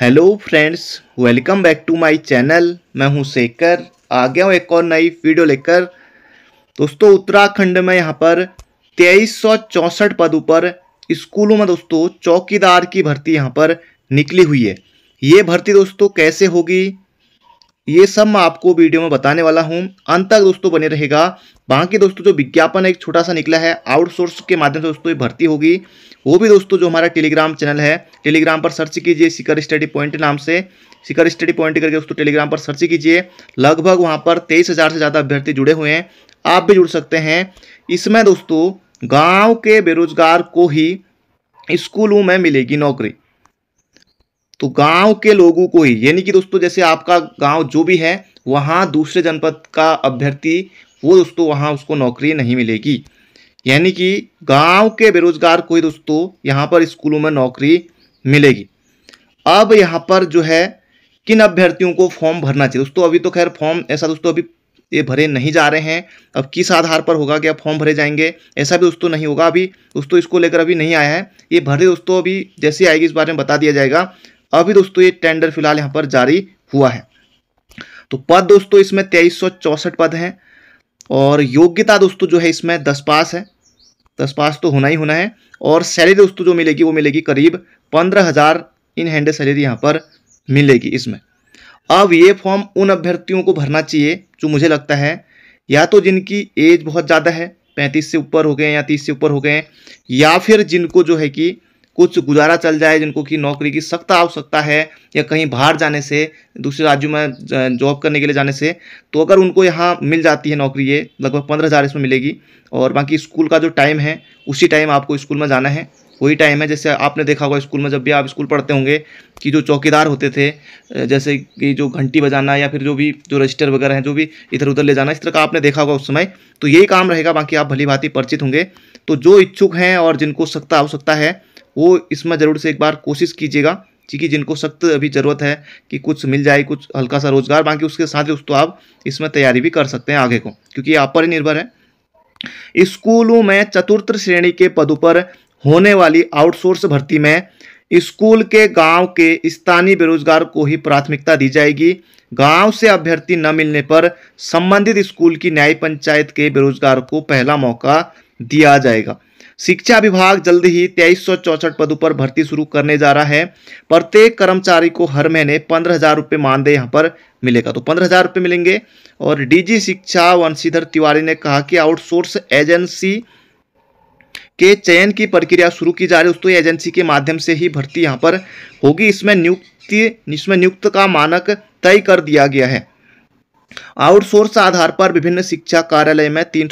hello friends welcome back to my channel मैं हूं शेखर आ गया हूं एक और नई वीडियो लेकर दोस्तों उत्तराखंड में यहां पर तेईस पदों पर स्कूलों में दोस्तों चौकीदार की भर्ती यहां पर निकली हुई है ये भर्ती दोस्तों कैसे होगी ये सब मैं आपको वीडियो में बताने वाला हूँ अंत तक दोस्तों बने रहेगा बाकी दोस्तों जो विज्ञापन एक छोटा सा निकला है आउटसोर्स के माध्यम से दोस्तों ये भर्ती होगी वो भी दोस्तों जो हमारा टेलीग्राम चैनल है टेलीग्राम पर सर्च कीजिए सिकर स्टडी पॉइंट नाम से सिकर स्टडी पॉइंट करके दोस्तों टेलीग्राम पर सर्च कीजिए लगभग वहाँ पर तेईस हज़ार से ज़्यादा अभ्यर्थी जुड़े हुए हैं आप भी जुड़ सकते हैं इसमें दोस्तों गाँव के बेरोजगार को ही स्कूलों में मिलेगी नौकरी तो गांव के लोगों को ही यानी कि दोस्तों जैसे आपका गांव जो भी है वहां दूसरे जनपद का अभ्यर्थी वो दोस्तों वहां उसको नौकरी नहीं मिलेगी यानी कि गांव के बेरोजगार को ही दोस्तों यहाँ पर स्कूलों में नौकरी मिलेगी अब यहाँ पर जो है किन अभ्यर्थियों को फॉर्म भरना चाहिए दोस्तों अभी तो खैर फॉर्म ऐसा दोस्तों अभी ये भरे नहीं जा रहे हैं अब किस आधार पर होगा कि अब फॉर्म भरे जाएंगे ऐसा भी दोस्तों नहीं होगा अभी दोस्तों इसको लेकर अभी नहीं आया है ये भरे दोस्तों अभी जैसे आएगी इस बारे में बता दिया जाएगा अभी दोस्तों ये टेंडर फिलहाल यहाँ पर जारी हुआ है तो पद दोस्तों इसमें तेईस पद हैं और योग्यता दोस्तों जो है इसमें दस पास है दस पास तो होना ही होना है और सैलरी दोस्तों जो मिलेगी वो मिलेगी करीब पंद्रह हज़ार इन हैंड सैलरी यहाँ पर मिलेगी इसमें अब ये फॉर्म उन अभ्यर्थियों को भरना चाहिए जो मुझे लगता है या तो जिनकी एज बहुत ज़्यादा है पैंतीस से ऊपर हो गए या तीस से ऊपर हो गए या फिर जिनको जो है कि कुछ गुजारा चल जाए जिनको कि नौकरी की सख्त आवश्यकता है या कहीं बाहर जाने से दूसरे राज्यों में जॉब करने के लिए जाने से तो अगर उनको यहाँ मिल जाती है नौकरी ये लगभग पंद्रह हज़ार इसमें मिलेगी और बाकी स्कूल का जो टाइम है उसी टाइम आपको स्कूल में जाना है वही टाइम है जैसे आपने देखा होगा स्कूल में जब भी आप स्कूल पढ़ते होंगे कि जो चौकीदार होते थे जैसे कि जो घंटी बजाना या फिर जो भी जो रजिस्टर वगैरह हैं जो भी इधर उधर ले जाना इस तरह का आपने देखा होगा उस समय तो यही काम रहेगा बाकी आप भली भांति परिचित होंगे तो जो इच्छुक हैं और जिनको सख्त आवश्यकता है वो इसमें ज़रूर से एक बार कोशिश कीजिएगा ठीक है जिनको सख्त अभी ज़रूरत है कि कुछ मिल जाए कुछ हल्का सा रोजगार बाकी उसके साथ ही तो आप इसमें तैयारी भी कर सकते हैं आगे को क्योंकि आप पर ही निर्भर है स्कूलों में चतुर्थ श्रेणी के पदों पर होने वाली आउटसोर्स भर्ती में स्कूल के गांव के स्थानीय बेरोजगार को ही प्राथमिकता दी जाएगी गांव से अभ्यर्थी न मिलने पर संबंधित स्कूल की न्याय पंचायत के बेरोजगार को पहला मौका दिया जाएगा शिक्षा विभाग जल्द ही तेईस पदों पर भर्ती शुरू करने जा रहा है प्रत्येक कर्मचारी को हर महीने पंद्रह हज़ार रुपये मानदेय यहाँ पर मिलेगा तो पंद्रह हज़ार रुपये मिलेंगे और डीजी शिक्षा वंशीधर तिवारी ने कहा कि आउटसोर्स एजेंसी के चयन की प्रक्रिया शुरू की जा रही है दोस्तों एजेंसी के माध्यम से ही भर्ती यहाँ पर होगी इसमें नियुक्ति इसमें नियुक्त का मानक तय कर दिया गया है आउटसोर्स आधार पर विभिन्न शिक्षा कार्यालय में तीन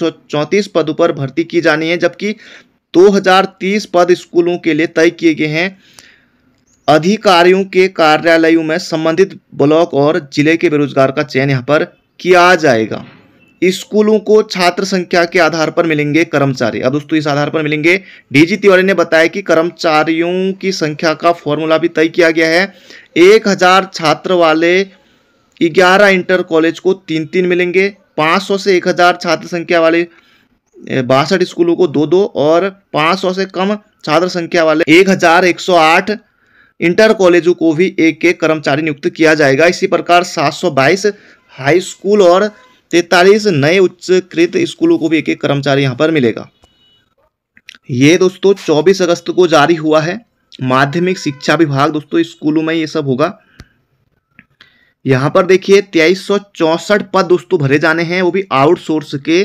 पदों पर भर्ती की जानी है जबकि 2030 पद स्कूलों के लिए तय किए गए हैं अधिकारियों के कार्यालयों में संबंधित ब्लॉक और जिले के बेरोजगार का चयन यहाँ पर किया जाएगा स्कूलों को छात्र संख्या के आधार पर मिलेंगे कर्मचारी अब दोस्तों इस आधार पर मिलेंगे डीजी तिवारी ने बताया कि कर्मचारियों की संख्या का फॉर्मूला भी तय किया गया है एक हजार छात्र वाले ग्यारह इंटर कॉलेज को तीन तीन मिलेंगे 500 से 1000 छात्र संख्या वाले बासठ स्कूलों को दो दो और 500 से कम छात्र संख्या वाले 1108 इंटर कॉलेजों को भी एक एक कर्मचारी नियुक्त किया जाएगा इसी प्रकार 722 हाई स्कूल और तैतालीस नए उच्चकृत स्कूलों को भी एक एक कर्मचारी यहाँ पर मिलेगा ये दोस्तों 24 अगस्त को जारी हुआ है माध्यमिक शिक्षा विभाग दोस्तों स्कूलों में ये सब होगा यहाँ पर देखिए तेईस पद दोस्तों भरे जाने हैं वो भी आउटसोर्स के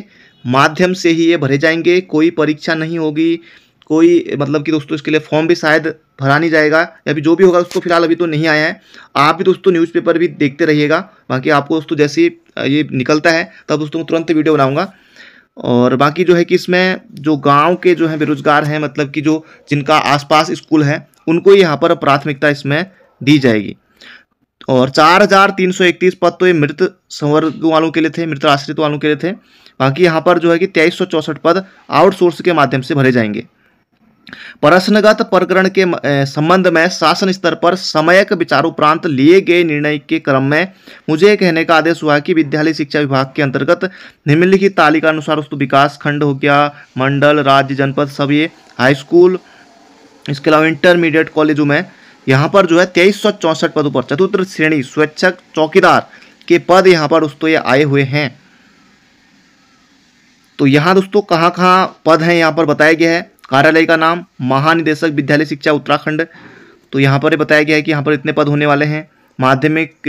माध्यम से ही ये भरे जाएंगे कोई परीक्षा नहीं होगी कोई मतलब कि दोस्तों इसके लिए फॉर्म भी शायद भरा नहीं जाएगा या भी जो भी होगा उसको फिलहाल अभी तो नहीं आया है आप भी दोस्तों न्यूज़पेपर भी देखते रहिएगा बाकी आपको दोस्तों जैसे ये निकलता है तब दोस्तों तुरंत वीडियो बनाऊँगा और बाकी जो है कि इसमें जो गांव के जो हैं बेरोजगार हैं मतलब कि जो जिनका आसपास स्कूल है उनको यहाँ पर प्राथमिकता इसमें दी जाएगी और 4,331 पद तो ये मृत संवर्ग वालों के लिए थे मृत आश्रित वालों के लिए थे बाकी यहाँ पर जो है कि तेईस पद आउटसोर्स के माध्यम से भरे जाएंगे प्रश्नगत प्रकरण के संबंध में शासन स्तर पर समयक विचारोपरांत लिए गए निर्णय के क्रम में मुझे कहने का आदेश हुआ कि विद्यालय शिक्षा विभाग के अंतर्गत निम्नलिखित तालिका अनुसार उसको विकास खंड हो गया मंडल राज्य जनपद सब ये हाई स्कूल इसके अलावा इंटरमीडिएट कॉलेजों में यहाँ पर जो है तेईस पदों पर चतुर्थ श्रेणी स्वेच्छक चौकीदार के पद यहाँ पर उस तो ये आए हुए हैं तो यहाँ दोस्तों कहाँ कहाँ पद हैं यहाँ पर बताया गया है कार्यालय का नाम महानिदेशक विद्यालय शिक्षा उत्तराखंड तो यहाँ पर बताया गया है कि यहाँ पर इतने पद होने वाले हैं माध्यमिक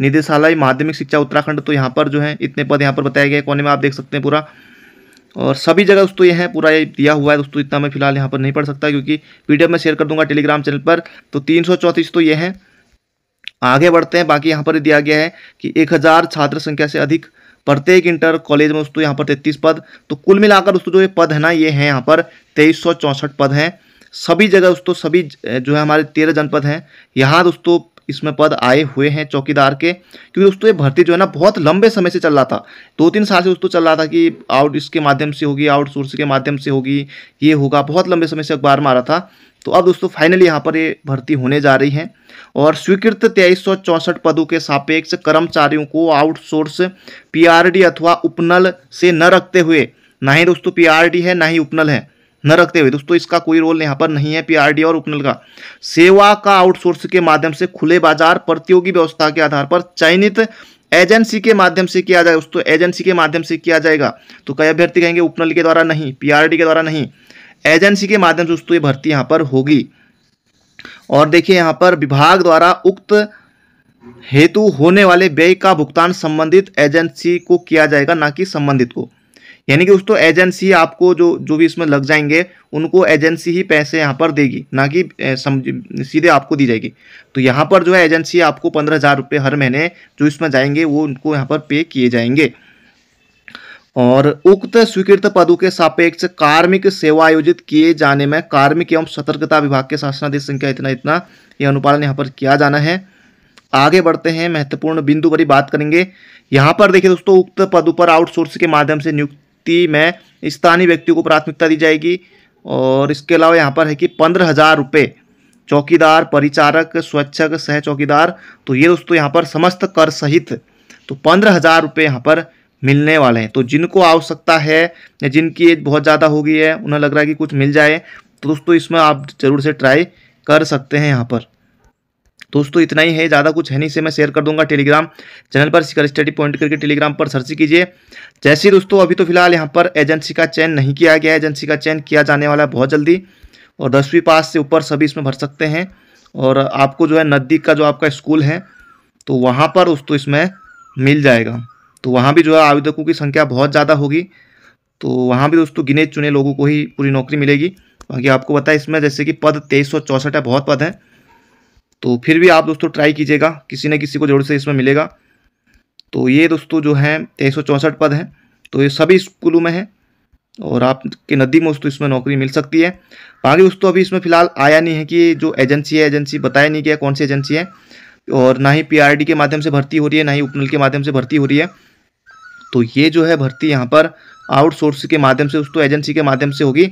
निदेशालय माध्यमिक शिक्षा उत्तराखंड तो यहाँ पर जो है इतने पद यहाँ पर बताया गया है कोने में आप देख सकते हैं पूरा और सभी जगह दोस्तों ये है पूरा ये दिया हुआ है दोस्तों इतना मैं फिलहाल यहाँ पर नहीं पढ़ सकता क्योंकि पीडीएफ में शेयर कर दूंगा टेलीग्राम चैनल पर तो तीन तो ये हैं आगे बढ़ते हैं बाकी यहाँ पर दिया गया है कि एक हज़ार छात्र संख्या से अधिक प्रत्येक इंटर कॉलेज में दोस्तों यहाँ पर तैतीस पद तो कुल मिलाकर दोस्तों जो ये पद है ना ये है यहाँ पर तेईस पद हैं सभी जगह दोस्तों सभी जो है हमारे तेरह जनपद हैं यहाँ दोस्तों इसमें पद आए हुए हैं चौकीदार के क्योंकि दोस्तों ये भर्ती जो है ना बहुत लंबे समय से चल रहा था दो तीन साल से दोस्तों चल रहा था कि आउट इसके माध्यम से होगी आउटसोर्स के माध्यम से होगी ये होगा बहुत लंबे समय से अखबार में आ रहा था तो अब दोस्तों फाइनली यहाँ पर ये भर्ती होने जा रही है और स्वीकृत तेईस पदों के सापेक्ष कर्मचारियों को आउटसोर्स पीआरडी अथवा उपनल से न रखते हुए ना ही दोस्तों पीआरडी है ना ही उपनल है न रखते हुए दोस्तों इसका कोई रोल यहाँ पर नहीं है पीआरडी और उपनल का सेवा का आउटसोर्स के माध्यम से खुले बाजार प्रतियोगी व्यवस्था के आधार पर चयनित एजेंसी के माध्यम से किया जाए दोस्तों एजेंसी के माध्यम से किया जाएगा तो कई अभ्यर्थी कहेंगे उपनल के द्वारा नहीं पीआरडी के द्वारा नहीं एजेंसी के माध्यम से दोस्तों ये भर्ती यहाँ पर होगी और देखिए यहाँ पर विभाग द्वारा उक्त हेतु होने वाले व्यय का भुगतान संबंधित एजेंसी को किया जाएगा ना कि संबंधित को यानी कि दोस्तों एजेंसी आपको जो जो भी इसमें लग जाएंगे उनको एजेंसी ही पैसे यहाँ पर देगी ना कि सीधे आपको दी जाएगी तो यहाँ पर जो है एजेंसी आपको पंद्रह हज़ार रुपये हर महीने जो इसमें जाएंगे वो उनको यहाँ पर पे किए जाएंगे और उक्त स्वीकृत पदों के सापेक्ष कार्मिक सेवा आयोजित किए जाने में कार्मिक एवं सतर्कता विभाग के शासनाधीश संख्या इतना इतना यह अनुपालन यहाँ पर किया जाना है आगे बढ़ते हैं महत्वपूर्ण बिंदु पर ही बात करेंगे यहाँ पर देखिए दोस्तों उक्त पदों पर आउटसोर्स के माध्यम से नियुक्ति में स्थानीय व्यक्तियों को प्राथमिकता दी जाएगी और इसके अलावा यहाँ पर है कि पंद्रह हज़ार रुपये चौकीदार परिचारक स्वच्छक सह चौकीदार तो ये दोस्तों यहाँ पर समस्त कर सहित तो पंद्रह हज़ार रुपये यहाँ पर मिलने वाले हैं तो जिनको आवश्यकता है या जिनकी एज बहुत ज़्यादा हो गई है उन्हें लग रहा है कि कुछ मिल जाए तो दोस्तों इसमें आप ज़रूर से ट्राई कर सकते हैं यहाँ पर दोस्तों इतना ही है ज़्यादा कुछ है नहीं से मैं शेयर कर दूंगा टेलीग्राम चैनल पर शिखर स्टडी पॉइंट करके टेलीग्राम पर सर्च कीजिए जैसे दोस्तों अभी तो फिलहाल यहाँ पर एजेंसी का चयन नहीं किया गया है एजेंसी का चयन किया जाने वाला है बहुत जल्दी और दसवीं पास से ऊपर सभी इसमें भर सकते हैं और आपको जो है नज़दीक का जो आपका स्कूल है तो वहाँ पर दोस्तों इसमें मिल जाएगा तो वहाँ भी जो है आवेदकों की संख्या बहुत ज़्यादा होगी तो वहाँ भी दोस्तों गिने चुने लोगों को ही पूरी नौकरी मिलेगी बाकी आपको पता है इसमें जैसे कि पद तेईस सौ चौंसठ है बहुत पद हैं तो फिर भी आप दोस्तों ट्राई कीजिएगा किसी न किसी को जोर से इसमें मिलेगा तो ये दोस्तों जो हैं तेईस सौ चौंसठ पद हैं तो ये सभी स्कूलों में हैं और आपके नदी में दोस्तों इसमें नौकरी मिल सकती है बाकी दोस्तों अभी इसमें फ़िलहाल आया नहीं है कि जो एजेंसी है एजेंसी बताया नहीं गया कौन सी एजेंसी है और ना ही पी के माध्यम से भर्ती हो रही है ना ही उपनल के माध्यम से भर्ती हो रही है तो ये जो है भर्ती यहाँ पर आउटसोर्स के माध्यम से दोस्तों एजेंसी के माध्यम से होगी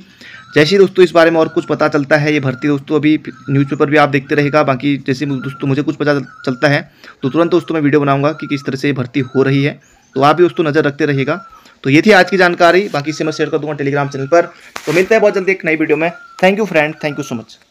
जैसे ही दोस्तों इस बारे में और कुछ पता चलता है ये भर्ती दोस्तों अभी न्यूज़पेपर भी आप देखते रहेगा बाकी जैसे दोस्तों मुझे कुछ पता चलता है तो तुरंत दोस्तों मैं वीडियो बनाऊंगा कि किस तरह से ये भर्ती हो रही है तो आप भी दोस्तों नज़र रखते रहेगा तो ये थी आज की जानकारी बाकी इसे मैं शेयर कर दूंगा टेलीग्राम चैनल पर तो मिलते हैं बहुत जल्दी एक नई वीडियो में thank you friend thank you so much